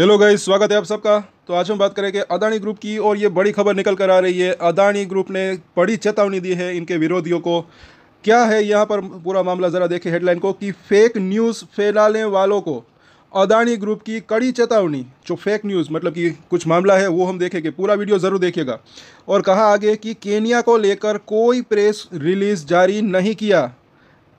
hello guys स्वागत है आप सबका तो आज हम बात करेंगे अदानी ग्रुप की और ये बड़ी खबर निकल कर आ रही है अदानी ग्रुप ने बड़ी चेतावनी दी है इनके विरोधियों को क्या है यहाँ पर पूरा मामला ज़रा देखें हेडलाइन को कि फेक न्यूज़ फैलाने वालों को अदानी ग्रुप की कड़ी चेतावनी जो फेक न्यूज़ मतलब कि कुछ मामला है वो हम देखेंगे पूरा वीडियो ज़रूर देखिएगा और कहा आगे कि केनिया को लेकर कोई प्रेस रिलीज़ जारी नहीं किया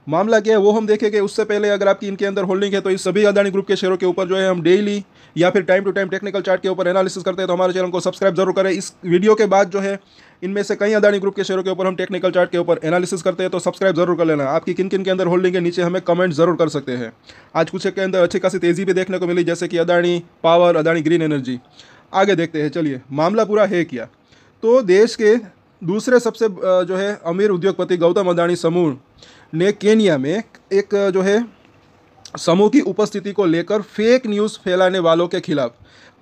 मामला क्या है वो हम देखेंगे उससे पहले अगर आपकी इनके अंदर होल्डिंग है तो इस सभी अदानी ग्रुप के शेयरों के ऊपर जो है हम डेली या फिर time to time technical chart के ऊपर एनालिसिस करते हैं तो हमारे चैनल को सब्सक्राइब जरूर करें इस वीडियो के बाद जो है इनमें से कई अदानी ग्रुप के शेयरों के ऊपर हम टेक्निकल चार्ट के ऊपर एनालिसिस करते हैं तो सब्सक्राइब जरूर कर लेना आपकी किन किन के अंदर होल्डिंग के नीचे हमें कमेंट जरूर कर सकते हैं आज कुछ के अंदर अच्छी खासी तेज़ी भी देखने को मिली जैसे कि Adani power Adani green energy आगे देखते हैं चलिए मामला पूरा है क्या तो देश के दूसरे सबसे जो है अमीर उद्योगपति गौतम अदानी समूह ने केनिया में एक जो है समूह की उपस्थिति को लेकर फेक न्यूज़ फैलाने वालों के खिलाफ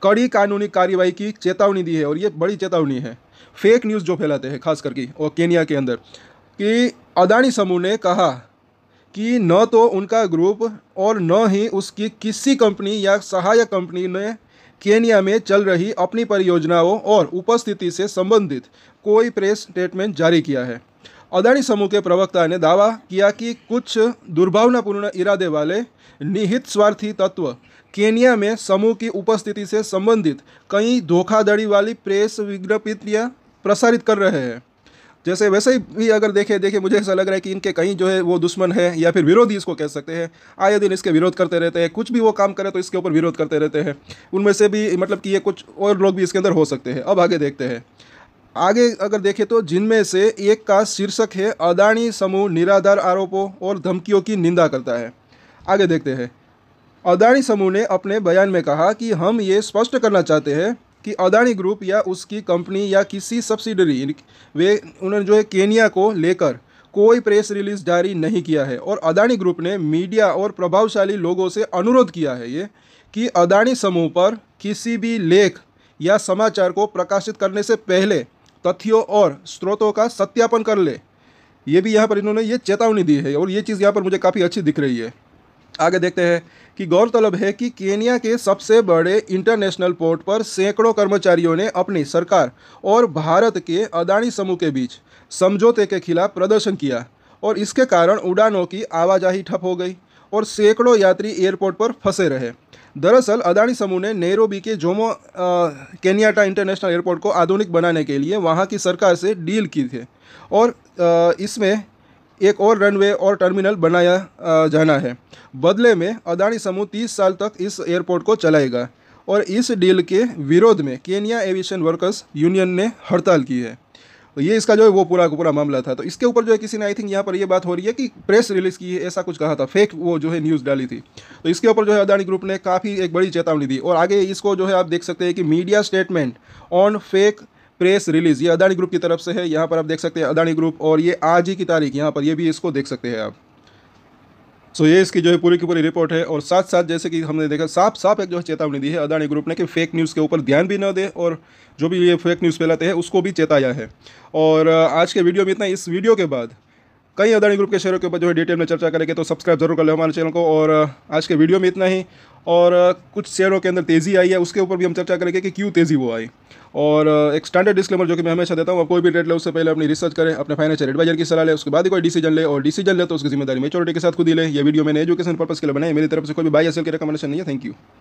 कड़ी कानूनी कार्रवाई की चेतावनी दी है और ये बड़ी चेतावनी है फेक न्यूज़ जो फैलाते हैं खास करके और केनिया के अंदर कि अदानी समूह ने कहा कि न तो उनका ग्रुप और न ही उसकी किसी कंपनी या सहायक कंपनी ने केनिया में चल रही अपनी परियोजनाओं और उपस्थिति से संबंधित कोई प्रेस स्टेटमेंट जारी किया है अदानी समूह के प्रवक्ता ने दावा किया कि कुछ दुर्भावनापूर्ण इरादे वाले निहित स्वार्थी तत्व केनिया में समूह की उपस्थिति से संबंधित कई धोखाधड़ी वाली प्रेस विज्ञप्तियाँ प्रसारित कर रहे हैं जैसे वैसे ही भी अगर देखें देखें मुझे ऐसा लग रहा है कि इनके कहीं जो है वो दुश्मन है या फिर विरोधी इसको कह सकते हैं आए दिन इसके विरोध करते रहते हैं कुछ भी वो काम करे तो इसके ऊपर विरोध करते रहते हैं उनमें से भी मतलब कि ये कुछ और लोग भी इसके अंदर हो सकते हैं अब आगे देखते हैं आगे अगर देखें तो जिनमें से एक का शीर्षक है अदाणी समूह निराधार आरोपों और धमकियों की निंदा करता है आगे देखते हैं अदाणी समूह ने अपने बयान में कहा कि हम ये स्पष्ट करना चाहते हैं कि अदाणी ग्रुप या उसकी कंपनी या किसी सब्सिडरी वे उन्होंने जो है केनिया को लेकर कोई प्रेस रिलीज जारी नहीं किया है और अदाणी ग्रुप ने मीडिया और प्रभावशाली लोगों से अनुरोध किया है ये कि अदाणी समूह पर किसी भी लेख या समाचार को प्रकाशित करने से पहले तथ्यों और स्रोतों का सत्यापन कर ले ये भी यहाँ पर इन्होंने ये चेतावनी दी है और ये चीज़ यहाँ पर मुझे काफ़ी अच्छी दिख रही है आगे देखते हैं कि गौरतलब है कि केनिया के सबसे बड़े इंटरनेशनल पोर्ट पर सैकड़ों कर्मचारियों ने अपनी सरकार और भारत के अदानी समूह के बीच समझौते के खिलाफ प्रदर्शन किया और इसके कारण उड़ानों की आवाजाही ठप हो गई और सैकड़ों यात्री एयरपोर्ट पर फंसे रहे दरअसल अदानी समूह ने नैरोबी के जोमो केनियाटा इंटरनेशनल एयरपोर्ट को आधुनिक बनाने के लिए वहाँ की सरकार से डील की थी और इसमें एक और रनवे और टर्मिनल बनाया जाना है बदले में अदानी समूह तीस साल तक इस एयरपोर्ट को चलाएगा और इस डील के विरोध में केनिया एविएशन वर्कर्स यूनियन ने हड़ताल की है तो ये इसका जो है वो पूरा पूरा मामला था तो इसके ऊपर जो है किसी ने आई थिंक यहाँ पर ये बात हो रही है कि प्रेस रिलीज की है ऐसा कुछ कहा था फेक वो जो है न्यूज़ डाली थी तो इसके ऊपर जो है अदानी ग्रुप ने काफ़ी एक बड़ी चेतावनी दी और आगे इसको जो है आप देख सकते हैं कि media statement on fake press release ये अदानी ग्रुप की तरफ से है यहाँ पर आप देख सकते हैं अदानी ग्रुप और ये आज ही की तारीख यहाँ पर ये भी इसको देख सकते हैं आप सो ये इसकी जो है पूरी की पूरी रिपोर्ट है और साथ साथ जैसे कि हमने देखा साफ साफ एक जो है चेतावनी दी है अदानी ग्रुप ने कि फेक न्यूज़ के ऊपर ध्यान भी न दे और जो भी ये फेक न्यूज़ फैलाते हैं उसको भी चेताया है और आज के वीडियो में इतना इस वीडियो के बाद कई अदानी ग्रुप के शेयरों के ऊपर जो है डिटेल में चर्चा करेंगे तो सब्सक्राइब जरूर कर लें हमारे चैनल को और आज के वीडियो में इतना ही और कुछ शेयरों के अंदर तेज़ी आई है उसके ऊपर भी हम चर्चा करेंगे कि क्यों तेज़ी वो आई और एक स्टैंडर्ड डिस्क्लेमर जो कि मैं हमेशा देता हूँ कोई भी रेट ले उससे पहले अपनी रिसर्च करें अपने फाइनेंशियल एडवाइजर की सलाह ले उसके बाद ही कोई डिसीजन ले और डिसीजन ले तो उसकी जिम्मेदारी मेचोरिटी के साथ खुद ही ले ये वीडियो मैंने एजुकेशन पर्पज़ के लिए बनाए मेरी तरफ से कोई भी बाई असल की रिकमेंडेशन नहीं है थैंक यू